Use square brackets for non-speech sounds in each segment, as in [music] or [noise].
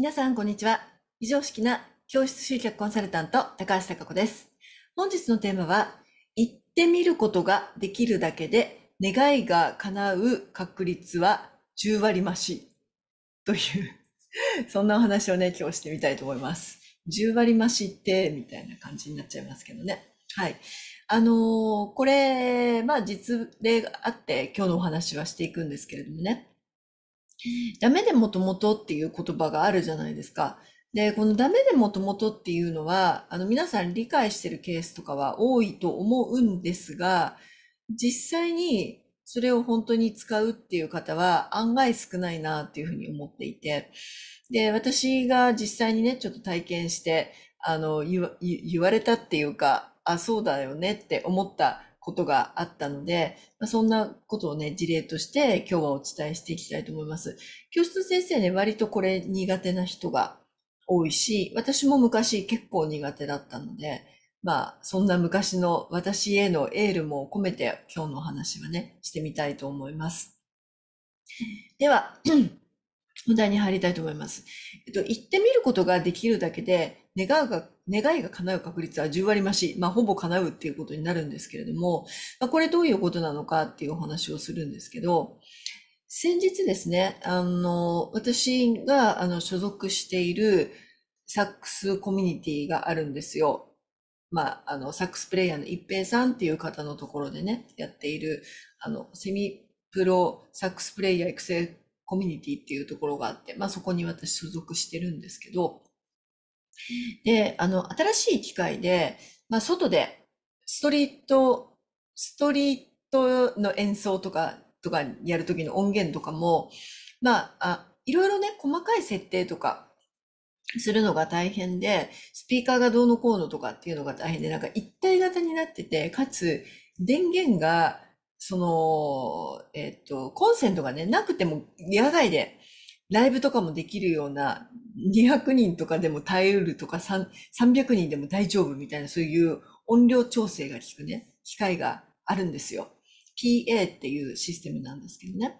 皆さん、こんにちは。非常識な教室集客コンサルタント、高橋貴子です。本日のテーマは、行ってみることができるだけで、願いが叶う確率は10割増し。というそんなお話をね、今日してみたいと思います。10割増しって、みたいな感じになっちゃいますけどね。はい。あのー、これ、まあ実例があって、今日のお話はしていくんですけれどもね。ダメでもともとっていう言葉があるじゃないですか。で、このダメでもともとっていうのは、あの皆さん理解してるケースとかは多いと思うんですが、実際にそれを本当に使うっていう方は案外少ないなっていうふうに思っていて、で、私が実際にね、ちょっと体験して、あの、言われたっていうか、あ、そうだよねって思ったことがあったので、まあ、そんなことをね、事例として今日はお伝えしていきたいと思います。教室先生ね、割とこれ苦手な人が多いし、私も昔結構苦手だったので、まあ、そんな昔の私へのエールも込めて今日のお話はね、してみたいと思います。では、本題に入りたいと思います。えっと、行ってみることができるだけで、願うが、願いが叶う確率は10割増し、まあ、ほぼ叶うっていうことになるんですけれども、まあ、これどういうことなのかっていうお話をするんですけど、先日ですね、あの、私が、あの、所属しているサックスコミュニティがあるんですよ。まあ、あの、サックスプレイヤーの一平さんっていう方のところでね、やっている、あの、セミプロサックスプレイヤー育成コミュニティっていうところがあって、まあそこに私所属してるんですけど、で、あの、新しい機会で、まあ外でストリート、ストリートの演奏とか、とかやるときの音源とかも、まあ、あ、いろいろね、細かい設定とか、するのが大変で、スピーカーがどうのこうのとかっていうのが大変で、なんか一体型になってて、かつ電源がその、えっ、と、コンセントがね、なくても野外でライブとかもできるような200人とかでも耐えうるとか300人でも大丈夫みたいなそういう音量調整が効くね、機械があるんですよ。PA っていうシステムなんですけどね。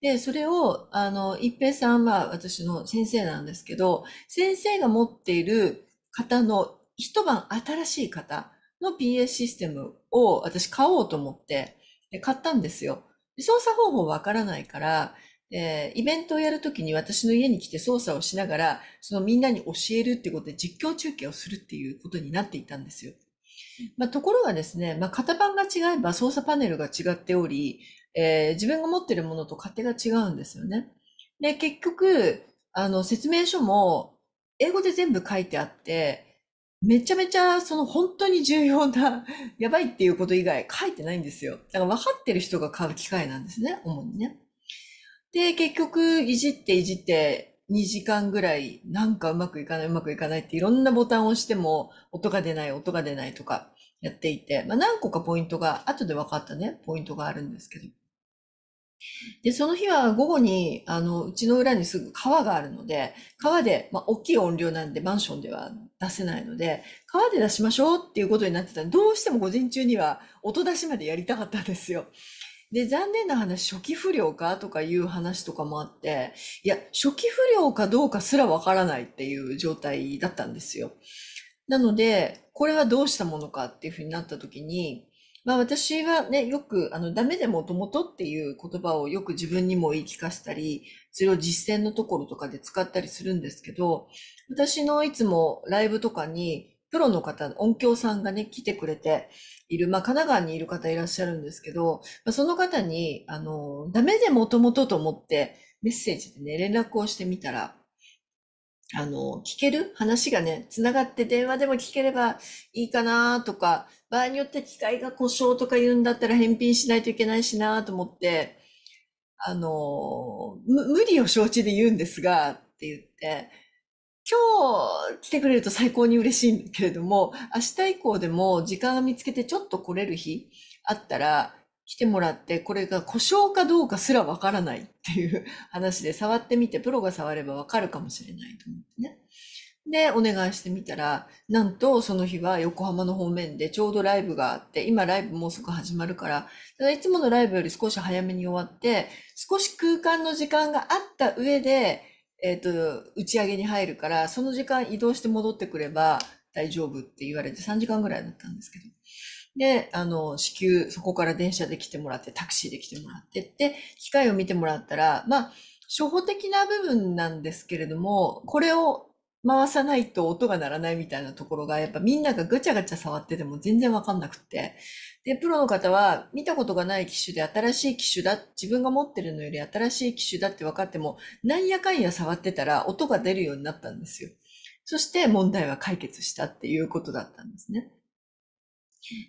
で、それを、あの、一平さんは私の先生なんですけど、先生が持っている方の一晩新しい方の PA システムを私買おうと思って、で買ったんですよ。で操作方法わからないから、えイベントをやるときに私の家に来て操作をしながら、そのみんなに教えるってことで実況中継をするっていうことになっていたんですよ。まあ、ところがですね、まあ、型番が違えば操作パネルが違っており、えー、自分が持ってるものと勝手が違うんですよね。で、結局、あの、説明書も英語で全部書いてあって、めちゃめちゃ、その本当に重要な、[laughs] やばいっていうこと以外書いてないんですよ。だから分かってる人が買う機会なんですね、主にね。で、結局、いじっていじって、2時間ぐらい、なんかうまくいかない、うまくいかないっていろんなボタンを押しても、音が出ない、音が出ないとかやっていて、まあ何個かポイントが、後で分かったね、ポイントがあるんですけど。で、その日は午後に、あの、うちの裏にすぐ川があるので、川で、まあ、大きい音量なんで、マンションでは出せないので、川で出しましょうっていうことになってたら、どうしても午前中には音出しまでやりたかったんですよ。で、残念な話、初期不良かとかいう話とかもあって、いや、初期不良かどうかすらわからないっていう状態だったんですよ。なので、これはどうしたものかっていうふうになった時に、まあ、私はね、よく、あの、ダメでもともとっていう言葉をよく自分にも言い聞かせたり、それを実践のところとかで使ったりするんですけど、私のいつもライブとかに、プロの方、音響さんがね、来てくれている、まあ、神奈川にいる方いらっしゃるんですけど、まあ、その方に、あの、ダメでもともとと思って、メッセージでね、連絡をしてみたら、あの、聞ける話がね、つながって電話でも聞ければいいかなとか、場合によって機械が故障とか言うんだったら返品しないといけないしなと思って、あの、無理を承知で言うんですが、って言って、今日来てくれると最高に嬉しいんけれども、明日以降でも時間を見つけてちょっと来れる日あったら、来てもらって、これが故障かどうかすらわからないっていう [laughs] 話で、触ってみて、プロが触ればわかるかもしれないと思ってね。で、お願いしてみたら、なんとその日は横浜の方面でちょうどライブがあって、今ライブもうすぐ始まるから、ただいつものライブより少し早めに終わって、少し空間の時間があった上で、えっ、ー、と、打ち上げに入るから、その時間移動して戻ってくれば大丈夫って言われて3時間ぐらいだったんですけど。で、あの、至急、そこから電車で来てもらって、タクシーで来てもらってって、機械を見てもらったら、まあ、初歩的な部分なんですけれども、これを回さないと音が鳴らないみたいなところが、やっぱみんながぐちゃぐちゃ触ってても全然わかんなくって。で、プロの方は見たことがない機種で新しい機種だ、自分が持ってるのより新しい機種だってわかっても、なんやかんや触ってたら音が出るようになったんですよ。そして問題は解決したっていうことだったんですね。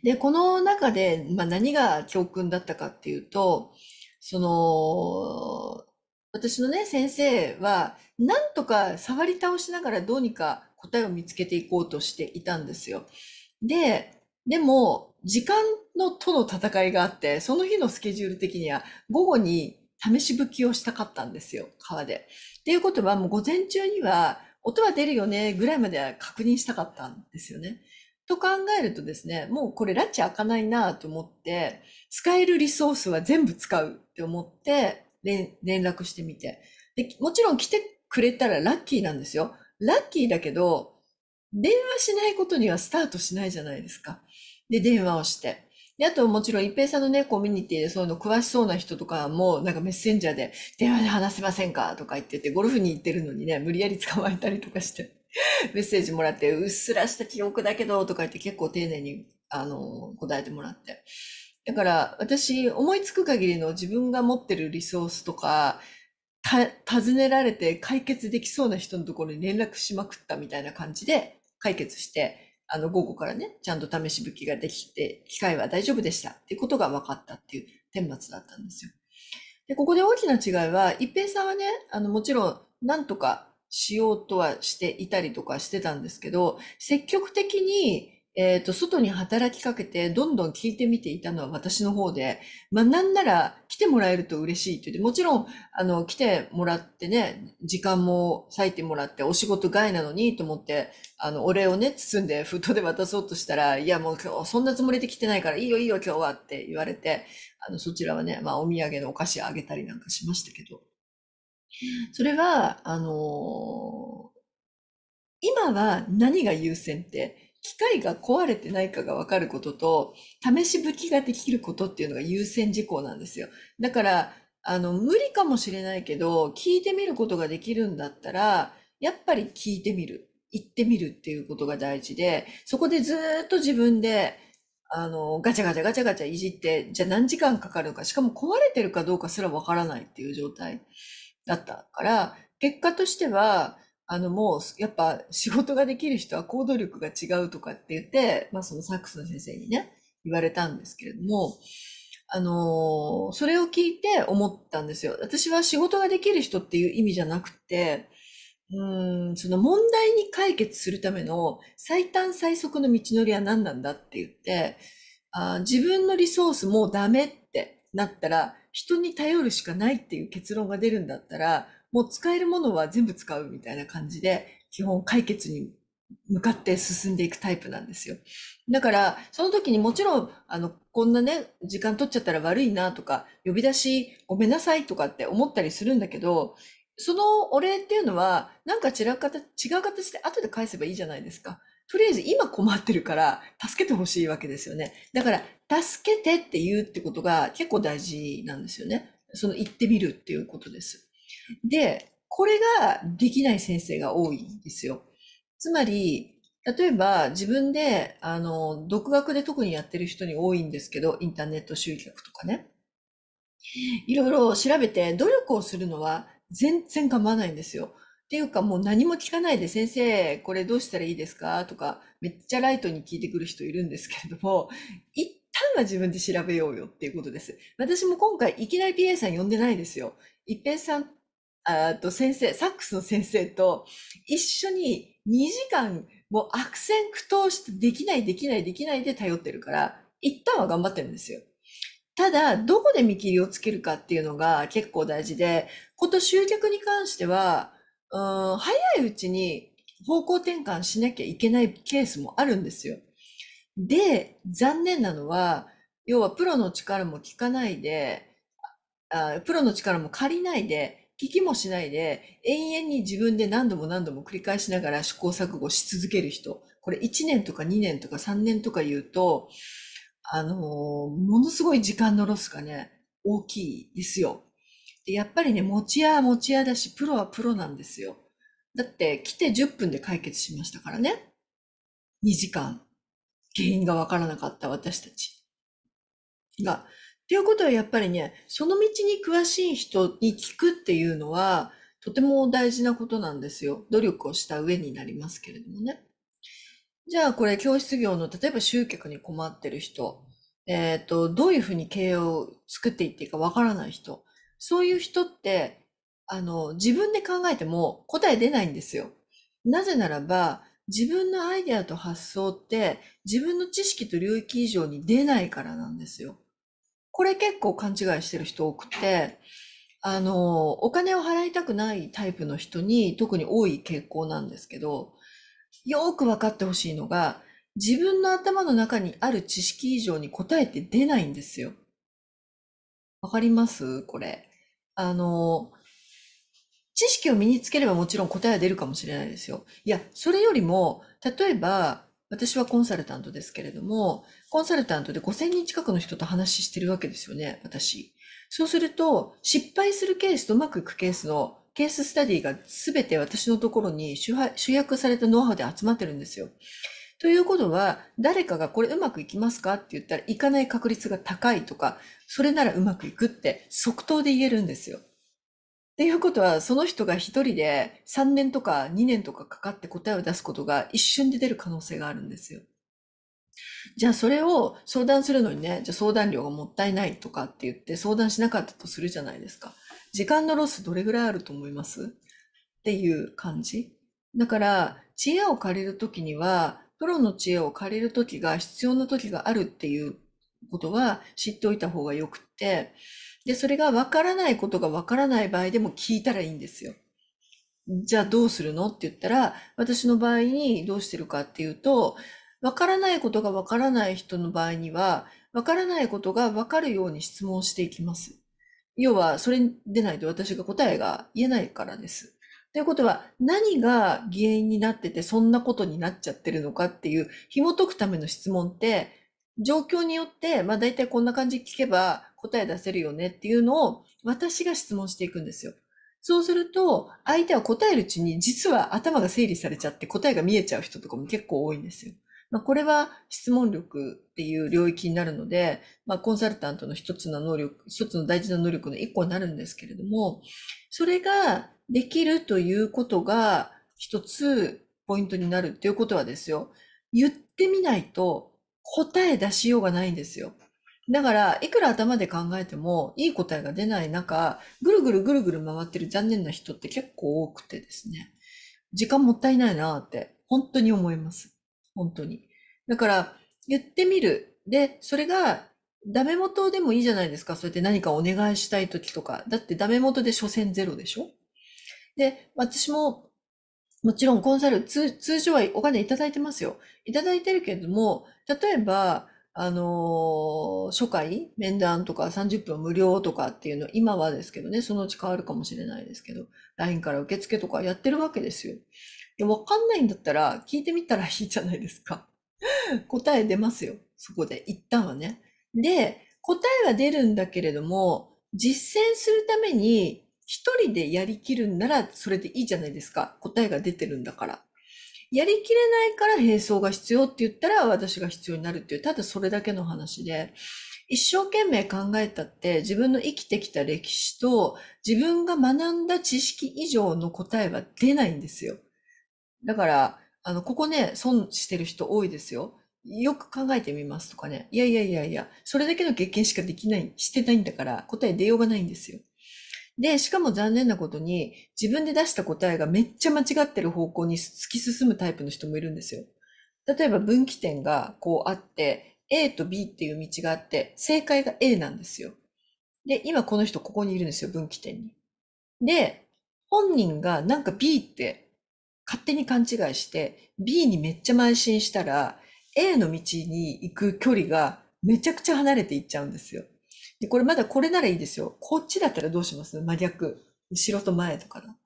で、この中で、まあ、何が教訓だったかっていうと、その、私のね、先生は、なんとか触り倒しながらどうにか答えを見つけていこうとしていたんですよ。で、でも、時間のとの戦いがあって、その日のスケジュール的には、午後に試し吹きをしたかったんですよ、川で。っていうことは、もう午前中には、音は出るよね、ぐらいまでは確認したかったんですよね。と考えるとですね、もうこれラッチ開かないなと思って、使えるリソースは全部使うって思って、連絡してみて。で、もちろん来てくれたらラッキーなんですよ。ラッキーだけど、電話しないことにはスタートしないじゃないですか。で、電話をして。で、あともちろん一平さんのね、コミュニティでそういうの詳しそうな人とかも、なんかメッセンジャーで電話で話せませんかとか言ってて、ゴルフに行ってるのにね、無理やり捕まえたりとかして。[laughs] メッセージもらって、うっすらした記憶だけど、とか言って結構丁寧に、あの、答えてもらって。だから、私、思いつく限りの自分が持ってるリソースとか、尋ねられて解決できそうな人のところに連絡しまくったみたいな感じで解決して、あの、午後からね、ちゃんと試しぶきができて、機械は大丈夫でしたっていうことが分かったっていう顛末だったんですよ。で、ここで大きな違いは、一平さんはね、あの、もちろん、なんとかしようとはしていたりとかしてたんですけど、積極的に、えっ、ー、と、外に働きかけて、どんどん聞いてみていたのは私の方で、まあ、なんなら来てもらえると嬉しい言って、もちろん、あの、来てもらってね、時間も割いてもらって、お仕事外なのにと思って、あの、お礼をね、包んで封筒で渡そうとしたら、いや、もう今日そんなつもりで来てないから、いいよいいよ今日はって言われて、あの、そちらはね、まあ、お土産のお菓子あげたりなんかしましたけど。それは、あのー今は何が優先って、機械が壊れてないかが分かることと、試しぶきができることっていうのが優先事項なんですよ。だから、あの、無理かもしれないけど、聞いてみることができるんだったら、やっぱり聞いてみる。行ってみるっていうことが大事で、そこでずっと自分で、あの、ガチャガチャガチャガチャいじって、じゃあ何時間かかるのか、しかも壊れてるかどうかすらわからないっていう状態。だったから、結果としては、あのもう、やっぱ仕事ができる人は行動力が違うとかって言って、まあそのサックスの先生にね、言われたんですけれども、あのそれを聞いて思ったんですよ。私は仕事ができる人っていう意味じゃなくて、うん、その問題に解決するための最短最速の道のりは何なんだって言って、あ自分のリソースもうダメってなったら、人に頼るしかないっていう結論が出るんだったら、もう使えるものは全部使うみたいな感じで、基本解決に向かって進んでいくタイプなんですよ。だから、その時にもちろん、あの、こんなね、時間取っちゃったら悪いなとか、呼び出しごめんなさいとかって思ったりするんだけど、そのお礼っていうのは、なんか違う形で後で返せばいいじゃないですか。とりあえず今困ってるから助けてほしいわけですよね。だから、助けてって言うってことが結構大事なんですよね。その言ってみるっていうことです。で、これができない先生が多いんですよ。つまり、例えば自分で、あの、独学で特にやってる人に多いんですけど、インターネット集客とかね。いろいろ調べて努力をするのは全然構わないんですよ。っていうかもう何も聞かないで先生これどうしたらいいですかとかめっちゃライトに聞いてくる人いるんですけれども [laughs] 一旦は自分で調べようよっていうことです。私も今回いきなり PA さん呼んでないですよ。一平さん、あと先生、サックスの先生と一緒に2時間もう悪戦苦闘してできないできないできないで頼ってるから一旦は頑張ってるんですよ。ただ、どこで見切りをつけるかっていうのが結構大事で、こと集客に関しては、うん、早いうちに方向転換しなきゃいけないケースもあるんですよ。で、残念なのは、要はプロの力も聞かないで、あプロの力も借りないで、聞きもしないで、永遠に自分で何度も何度も繰り返しながら試行錯誤し続ける人。これ1年とか2年とか3年とか言うと、あのー、ものすごい時間のロスがね、大きいですよ。で、やっぱりね、持ち屋は持ち屋だし、プロはプロなんですよ。だって、来て10分で解決しましたからね。2時間。原因がわからなかった私たちが。っていうことはやっぱりね、その道に詳しい人に聞くっていうのは、とても大事なことなんですよ。努力をした上になりますけれどもね。じゃあこれ教室業の例えば集客に困ってる人、えっ、ー、と、どういうふうに経営を作っていっていいかわからない人、そういう人って、あの、自分で考えても答え出ないんですよ。なぜならば、自分のアイデアと発想って自分の知識と領域以上に出ないからなんですよ。これ結構勘違いしてる人多くて、あの、お金を払いたくないタイプの人に特に多い傾向なんですけど、よくわかってほしいのが、自分の頭の中にある知識以上に答えて出ないんですよ。わかりますこれ。あの、知識を身につければもちろん答えは出るかもしれないですよ。いや、それよりも、例えば、私はコンサルタントですけれども、コンサルタントで5000人近くの人と話してるわけですよね、私。そうすると、失敗するケースとうまくいくケースのケーススタディが全て私のところに主役されたノウハウで集まってるんですよ。ということは、誰かがこれうまくいきますかって言ったら、いかない確率が高いとか、それならうまくいくって即答で言えるんですよ。っていうことは、その人が一人で3年とか2年とかかかって答えを出すことが一瞬で出る可能性があるんですよ。じゃあそれを相談するのにね、じゃあ相談料がもったいないとかって言って相談しなかったとするじゃないですか。時間のロスどれぐらいあると思いますっていう感じ。だから、知恵を借りるときには、プロの知恵を借りる時が必要な時があるっていうことは知っておいた方がよくて、で、それがわからないことがわからない場合でも聞いたらいいんですよ。じゃあどうするのって言ったら、私の場合にどうしてるかっていうと、わからないことがわからない人の場合には、わからないことがわかるように質問していきます。要は、それでないと私が答えが言えないからです。ということは、何が原因になってて、そんなことになっちゃってるのかっていう、紐解くための質問って、状況によって、まあ大体こんな感じ聞けば答え出せるよねっていうのを、私が質問していくんですよ。そうすると、相手は答えるうちに、実は頭が整理されちゃって答えが見えちゃう人とかも結構多いんですよ。まあ、これは質問力っていう領域になるので、まあ、コンサルタントの一つの能力、一つの大事な能力の一個になるんですけれども、それができるということが一つポイントになるっていうことはですよ、言ってみないと答え出しようがないんですよ。だから、いくら頭で考えてもいい答えが出ない中、ぐるぐるぐるぐる回ってる残念な人って結構多くてですね、時間もったいないなって本当に思います。本当に。だから、言ってみる。で、それが、ダメ元でもいいじゃないですか。そうやって何かお願いしたい時とか。だってダメ元で所詮ゼロでしょで、私も、もちろんコンサル、通常はお金いただいてますよ。いただいてるけれども、例えば、あのー、初回、面談とか30分無料とかっていうの、今はですけどね、そのうち変わるかもしれないですけど、LINE から受付とかやってるわけですよ。わかんないんだったら聞いてみたらいいじゃないですか。[laughs] 答え出ますよ。そこで。一旦はね。で、答えは出るんだけれども、実践するために一人でやりきるんならそれでいいじゃないですか。答えが出てるんだから。やりきれないから並走が必要って言ったら私が必要になるっていう、ただそれだけの話で、一生懸命考えたって自分の生きてきた歴史と自分が学んだ知識以上の答えは出ないんですよ。だから、あの、ここね、損してる人多いですよ。よく考えてみますとかね。いやいやいやいや、それだけの経験しかできない、してないんだから答え出ようがないんですよ。で、しかも残念なことに、自分で出した答えがめっちゃ間違ってる方向に突き進むタイプの人もいるんですよ。例えば分岐点がこうあって、A と B っていう道があって、正解が A なんですよ。で、今この人ここにいるんですよ、分岐点に。で、本人がなんか B って勝手に勘違いして B にめっちゃ邁進したら A の道に行く距離がめちゃくちゃ離れていっちゃうんですよ。で、これまだこれならいいですよ。こっちだったらどうします真逆。後ろと前とかだったら。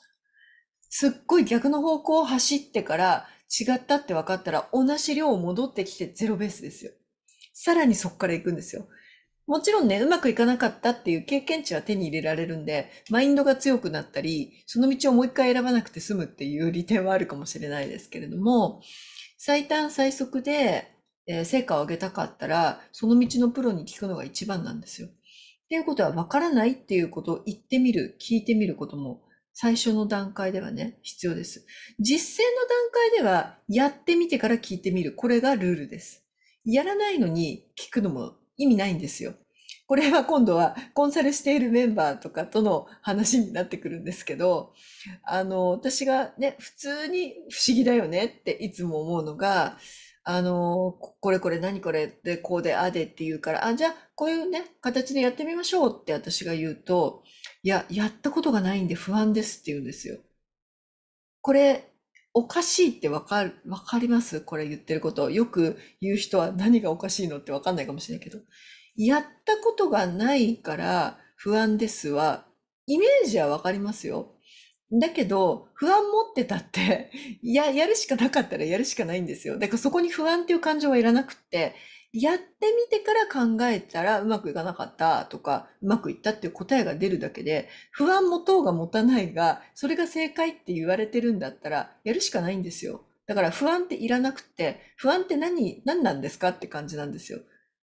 すっごい逆の方向を走ってから違ったって分かったら同じ量を戻ってきてゼロベースですよ。さらにそこから行くんですよ。もちろんね、うまくいかなかったっていう経験値は手に入れられるんで、マインドが強くなったり、その道をもう一回選ばなくて済むっていう利点はあるかもしれないですけれども、最短最速で、えー、成果を上げたかったら、その道のプロに聞くのが一番なんですよ。っていうことは、わからないっていうことを言ってみる、聞いてみることも、最初の段階ではね、必要です。実践の段階では、やってみてから聞いてみる。これがルールです。やらないのに聞くのも意味ないんですよ。これは今度はコンサルしているメンバーとかとの話になってくるんですけど、あの、私がね、普通に不思議だよねっていつも思うのが、あの、これこれ何これでこうであでって言うから、あ、じゃあこういうね、形でやってみましょうって私が言うと、いや、やったことがないんで不安ですって言うんですよ。これ、おかしいってわかる、わかりますこれ言ってること。よく言う人は何がおかしいのってわかんないかもしれないけど。やったことがないから不安ですは、イメージはわかりますよ。だけど、不安持ってたって、い [laughs] や、やるしかなかったらやるしかないんですよ。だからそこに不安っていう感情はいらなくって、やってみてから考えたらうまくいかなかったとか、うまくいったっていう答えが出るだけで、不安持とうが持たないが、それが正解って言われてるんだったら、やるしかないんですよ。だから不安っていらなくって、不安って何、何なんですかって感じなんですよ。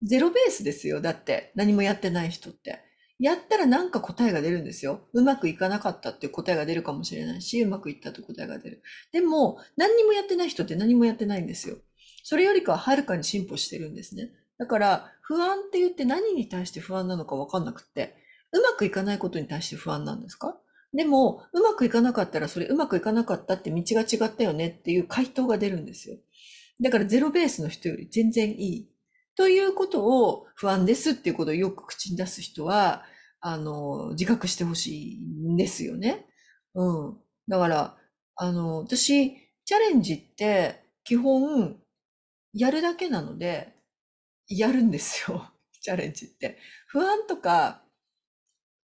ゼロベースですよ。だって、何もやってない人って。やったらなんか答えが出るんですよ。うまくいかなかったって答えが出るかもしれないし、うまくいったって答えが出る。でも、何にもやってない人って何もやってないんですよ。それよりかははるかに進歩してるんですね。だから、不安って言って何に対して不安なのかわかんなくって、うまくいかないことに対して不安なんですかでも、うまくいかなかったら、それうまくいかなかったって道が違ったよねっていう回答が出るんですよ。だから、ゼロベースの人より全然いい。ということを不安ですっていうことをよく口に出す人は、あの、自覚してほしいんですよね。うん。だから、あの、私、チャレンジって、基本、やるだけなので、やるんですよ。[laughs] チャレンジって。不安とか、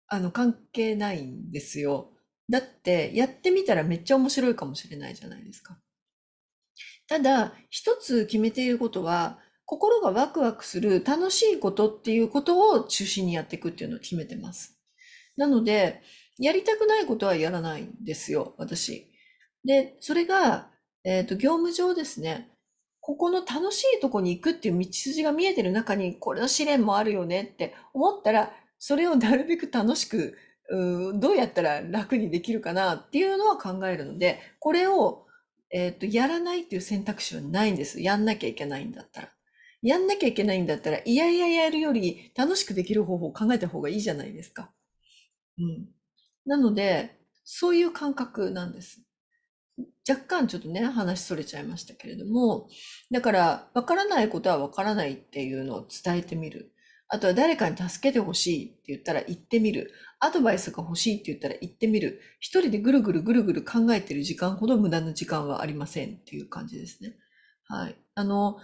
あの、関係ないんですよ。だって、やってみたらめっちゃ面白いかもしれないじゃないですか。ただ、一つ決めていることは、心がワクワクする楽しいことっていうことを中心にやっていくっていうのを決めてます。なので、やりたくないことはやらないんですよ、私。で、それが、えっ、ー、と、業務上ですね、ここの楽しいとこに行くっていう道筋が見えてる中に、これの試練もあるよねって思ったら、それを [laughs] なるべく楽しく、うどうやったら楽にできるかなっていうのは考えるので、これを、えっ、ー、と、やらないっていう選択肢はないんです。やんなきゃいけないんだったら。やんなきゃいけないんだったら、いやいややるより楽しくできる方法を考えた方がいいじゃないですか。うん。なので、そういう感覚なんです。若干ちょっとね、話それちゃいましたけれども、だから、わからないことはわからないっていうのを伝えてみる。あとは誰かに助けてほしいって言ったら言ってみる。アドバイスが欲しいって言ったら言ってみる。一人でぐるぐるぐるぐる考えてる時間ほど無駄な時間はありませんっていう感じですね。はい。あの、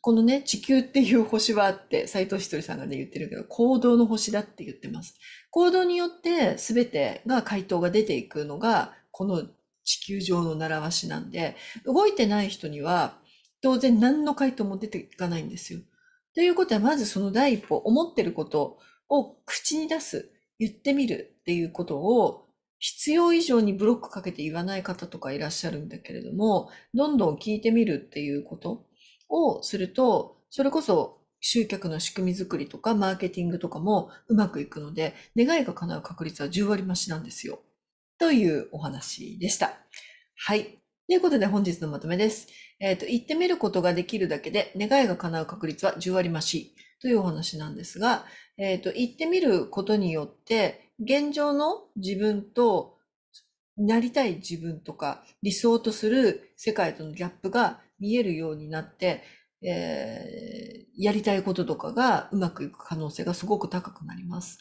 このね、地球っていう星はあって、斎藤ひとりさんがね、言ってるけど、行動の星だって言ってます。行動によって全てが回答が出ていくのが、この地球上の習わしなんで、動いてない人には、当然何の回答も出ていかないんですよ。ということは、まずその第一歩、思ってることを口に出す、言ってみるっていうことを、必要以上にブロックかけて言わない方とかいらっしゃるんだけれども、どんどん聞いてみるっていうこと。をすると、それこそ集客の仕組み作りとかマーケティングとかもうまくいくので、願いが叶う確率は10割増しなんですよ。というお話でした。はい。ということで本日のまとめです。えっ、ー、と、言ってみることができるだけで願いが叶う確率は10割増しというお話なんですが、えっ、ー、と、言ってみることによって、現状の自分となりたい自分とか理想とする世界とのギャップが見えるようになって、えー、やりたいこととかがうまくいく可能性がすごく高くなります。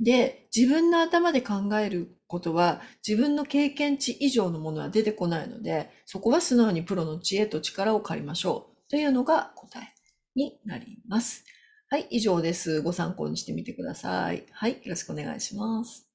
で、自分の頭で考えることは自分の経験値以上のものは出てこないので、そこは素直にプロの知恵と力を借りましょうというのが答えになります。はい、以上です。ご参考にしてみてください。はい、よろしくお願いします。